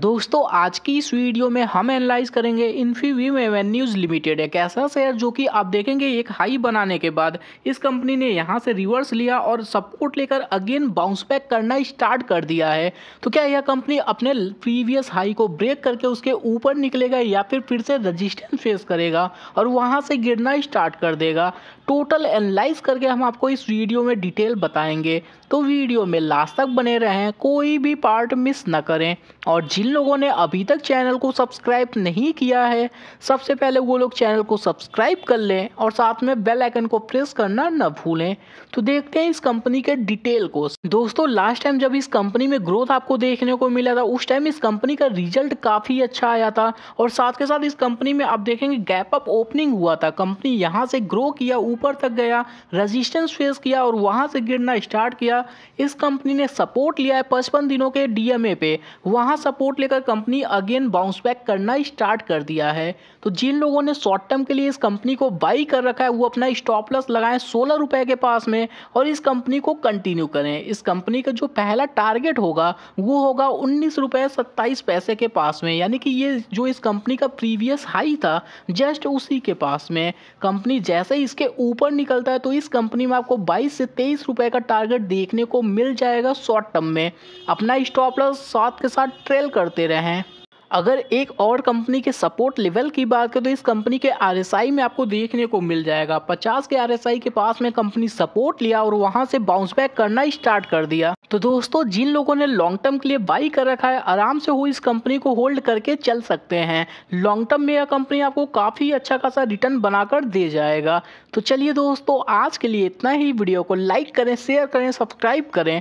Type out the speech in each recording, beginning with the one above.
दोस्तों आज की इस वीडियो में हम एनालाइज करेंगे इन्फीवीम एवेन्यूज़ लिमिटेड एक ऐसा शेयर जो कि आप देखेंगे एक हाई बनाने के बाद इस कंपनी ने यहां से रिवर्स लिया और सपोर्ट लेकर अगेन बाउंस बैक करना स्टार्ट कर दिया है तो क्या यह कंपनी अपने प्रीवियस हाई को ब्रेक करके उसके ऊपर निकलेगा या फिर फिर से रजिस्टेंस फेस करेगा और वहाँ से गिरना स्टार्ट कर देगा टोटल एनालाइज करके हम आपको इस वीडियो में डिटेल बताएंगे तो वीडियो में लास्ट तक बने रहें कोई भी पार्ट मिस ना करें और जिन लोगों ने अभी तक चैनल को सब्सक्राइब नहीं किया है सबसे पहले वो लोग चैनल को सब्सक्राइब कर लें और साथ में बेल आइकन को प्रेस करना न भूलें तो देखते हैं इस कंपनी के डिटेल को दोस्तों लास्ट टाइम जब इस कंपनी में ग्रोथ आपको देखने को मिला था उस टाइम इस कंपनी का रिजल्ट काफ़ी अच्छा आया था और साथ के साथ इस कंपनी में आप देखेंगे गैप अप ओपनिंग हुआ था कंपनी यहाँ से ग्रो किया ऊपर तक गया रजिस्टेंस फेस किया और वहाँ से गिरना स्टार्ट किया इस कंपनी ने सपोर्ट लिया है पचपन दिनों के डीएमए पे वहाँ सपोर्ट को लेकर कंपनी अगेन बाउंस बैक करना स्टार्ट कर दिया है तो जिन लोगों ने शॉर्ट टर्म के लिए इस कंपनी को बाई कर रखा है वो अपना स्टॉप लॉस लगाएं सोलह रुपए के पास में और इस कंपनी को कंटिन्यू करें इस कंपनी का जो पहला टारगेट होगा वो होगा उन्नीस रुपए सत्ताईस पैसे के पास में यानी कि ये जो इस कंपनी का प्रीवियस हाई था जस्ट उसी के पास में कंपनी जैसे ही इसके ऊपर निकलता है तो इस कंपनी में आपको बाईस से तेईस रुपए का टारगेट देखने को मिल जाएगा शॉर्ट टर्म में अपना स्टॉप लॉस साथ के साथ ट्रेल करते रहें अगर एक और कंपनी के सपोर्ट लेवल की बात करें तो इस कंपनी के आर में आपको देखने को मिल जाएगा 50 के आर के पास में कंपनी सपोर्ट लिया और वहां से बाउंस बैक करना स्टार्ट कर दिया तो दोस्तों जिन लोगों ने लॉन्ग टर्म के लिए बाई कर रखा है आराम से वो इस कंपनी को होल्ड करके चल सकते हैं लॉन्ग टर्म में यह कंपनी आपको काफ़ी अच्छा खासा रिटर्न बनाकर दे जाएगा तो चलिए दोस्तों आज के लिए इतना ही वीडियो को लाइक करें शेयर करें सब्सक्राइब करें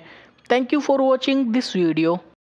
thank you for watching this video